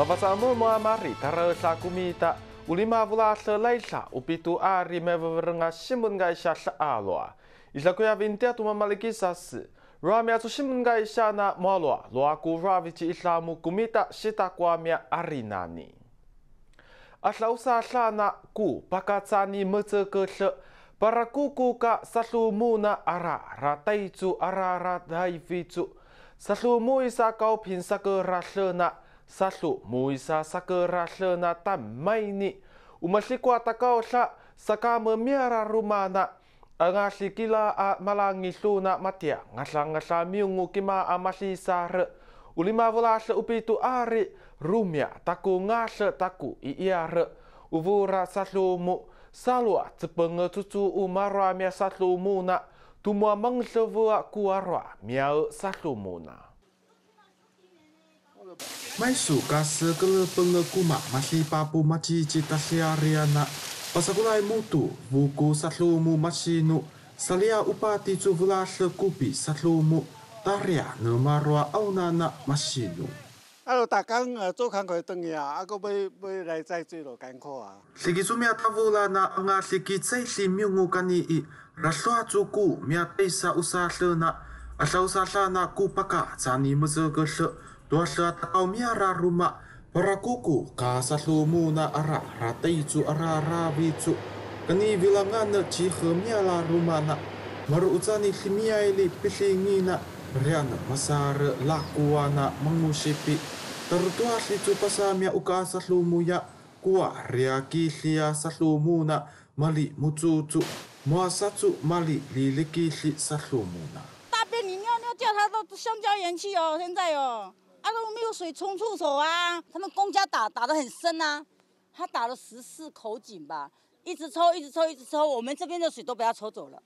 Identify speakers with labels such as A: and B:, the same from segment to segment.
A: Ma fasa mo mo amari tara sa kumita ulima vula sa laisa upitu ari me vavaranga simun gai sa sa aloa. Isa kuya vinti atu mamaliki sa si. Rua mea tu simun gai sa na moaloa loa ku rua vichi isa mu kumita sita kua mea ari nani. Asa usa sa na ku paka tani mata ke se para kuku ka sasu muna ara rataitu ara ara daifitu. Sasu mu isa kau pinsa ke rasa na kuku. Sasu muisa sakerahlena tammaini takau sa saka memiara rumana angasli kila a na matia ngahlangahla miungu kima amahlisare ulimavulahle upitu ari rumia taku ngase taku iiare uvura mu salwa tsepenge cucu umarwa mia sahlumuna tumua menglevua kuarwa miau muna. Mai suka sekele pengekuma masih papu maci cita siariana. Pasakulai mutu buku satlumu masinu. Salia upati cuvula sekupi satlumu. Tarya ngemarwa aunana masinu. Alo ta kang cho eh, khang khoi tung ya, a ko bai bai rai chai chui lo kan kho a. Siki su mia la na anga siki chai si miu ngu kani i. Raswa chu ku sa u usa le na. Asa usa la na ku paka chani muzo go miara rumah takaumia ra ruma parakuku kasatlumuna ara itu ara rabicu kani vilangana cihemia la rumana marucani limiaili pilingina riana masare lakuana mengusipi tertua licu pasamia uka satlumuya kua riaki lia satlumuna mali mucucu muasatu mali liliki li satlumuna 大便里尿尿掉，它都香蕉盐气哦，现在哦。啊！都没有水冲厕所啊！他们公家打打得很深啊，他打了十四口井吧，一直抽，一直抽，一直抽，我们这边的水都被他抽走了。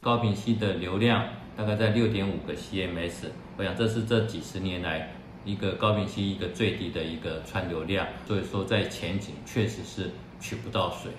A: 高品系的流量大概在六点五个 cms，我想这是这几十年来一个高品系一个最低的一个串流量，所以说在前景确实是取不到水。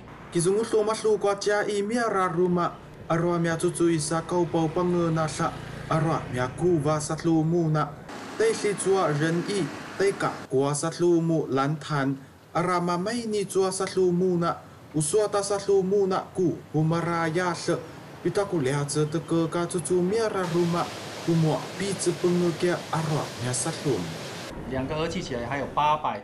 A: 这是做仁义，这家古阿萨苏木兰坦阿拉玛，没你做阿萨苏木呐，有苏阿达萨苏木呐，古乌马拉雅舍比达古列子的哥哥就住米拉鲁玛，古莫比只本俄杰阿洛米阿萨苏。两个合计起来还有八百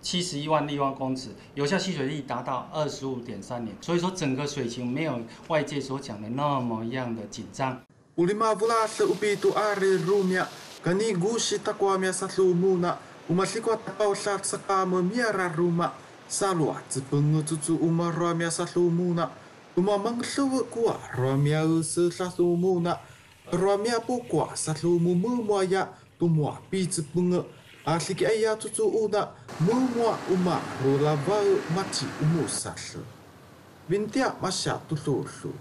A: 七十一万立方公尺，有效吸水力达到二十五点三年，所以说整个水情没有外界所讲的那么样的紧张。乌里马乌拉斯乌比图阿里鲁米亚。Kanigushi takwamia satlumuna umatlikwa tapaullar tsakama miararuma salwa tsipungutsutsu umarwamia satlumuna umamangluwu kuwa rwamia usu satlumuna rwamia pukwa satlumumumwaya tumwa pitsipungu asiki aya tutsu una mumwa uma rulavau mati umusahlu Vintia masya tululu.